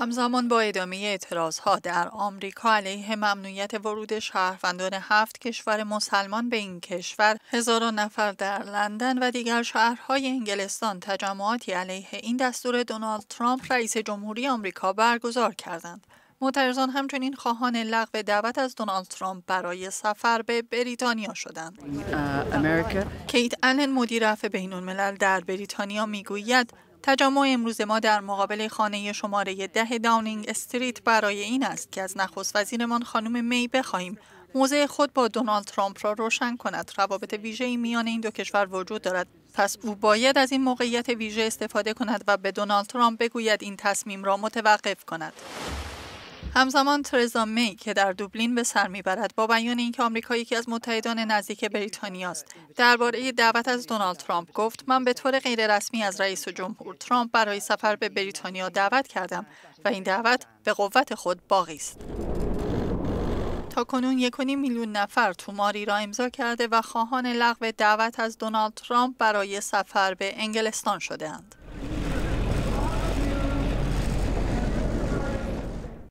همزمان با ادامه اعتراض ها در آمریکا علیه ممنوعیت ورود شهروندان هفت کشور مسلمان به این کشور هزاران نفر در لندن و دیگر شهرهای انگلستان تجمعاتی علیه این دستور دونالد ترامپ رئیس جمهوری آمریکا برگزار کردند معترضان همچنین خواهان لغو دعوت از دونالد ترامپ برای سفر به بریتانیا شدند. کیت آلن مدیر رفع بین در بریتانیا میگوید تجمع امروز ما در مقابل خانه شماره ده داونینگ استریت برای این است که از نخست وزیرمان خانم می بخواهیم موضع خود با دونالد ترامپ را روشن کند روابط ای میان این دو کشور وجود دارد پس او باید از این موقعیت ویژه استفاده کند و به دونالد ترامپ بگوید این تصمیم را متوقف کند همزمان ترزا می که در دوبلین به سر میبرد با بیان اینکه آمریکا یکی از متحدان نزدیک بریتانیا است درباره دعوت از دونالد ترامپ گفت من به طور غیررسمی از رئیس جمهور ترامپ برای سفر به بریتانیا دعوت کردم و این دعوت به قوت خود باقی است تا کنون نیم میلیون نفر توماری را امضا کرده و خواهان لغو دعوت از دونالد ترامپ برای سفر به انگلستان شدهاند.